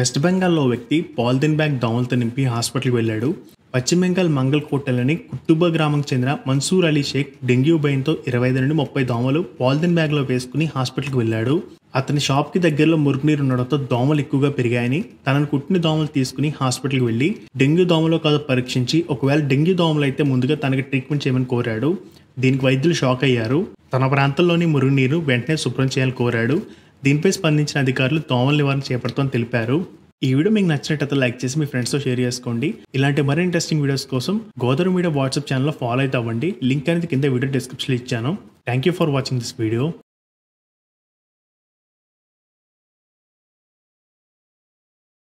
west బెంగాల్లో వ్యక్తి polythene bag దోమలతో నింపి హాస్పిటల్కి వెళ్ళాడు పశ్చిమ బెంగాల్ మంగల్ కోటలోని కుట్టుబ గ్రామంకి చెందిన మన్సూర్ అలీ షేక్ డెంగ్యూ భయంతో ఇరవై ఐదు నుండి ముప్పై దోమలు పాలిథిన్ బ్యాగ్లో వేసుకుని హాస్పిటల్కి వెళ్ళాడు అతని షాప్కి దగ్గరలో మురుగునీరు ఉండడంతో దోమలు ఎక్కువగా పెరిగాయని తనను కుట్టిన దోమలు తీసుకుని హాస్పిటల్కి వెళ్ళి డెంగ్యూ దోమలో కాదు పరీక్షించి ఒకవేళ డెంగ్యూ దోమలు అయితే ముందుగా తనకి ట్రీట్మెంట్ చేయమని కోరాడు దీనికి వైద్యులు షాక్ అయ్యారు తన ప్రాంతంలోని మురుగునీరు వెంటనే శుభ్రం చేయాలని కోరాడు దీనిపై స్పందించిన అధికారులు తోమల నివారణ చేపడుతోని తెలిపారు ఈ వీడియో మీకు నచ్చినట్టు లైక్ చేసి మీ ఫ్రెండ్స్తో షేర్ చేసుకోండి ఇలాంటి మరి ఇంట్రెస్టింగ్ వీడియోస్ కోసం గోదావరి మీడియా వాట్సాప్ ఛానల్లో ఫాలో అయితే అవ్వండి లింక్ అనేది కింద వీడియో డిస్క్రిప్షన్లో ఇచ్చాను thank you for watching this video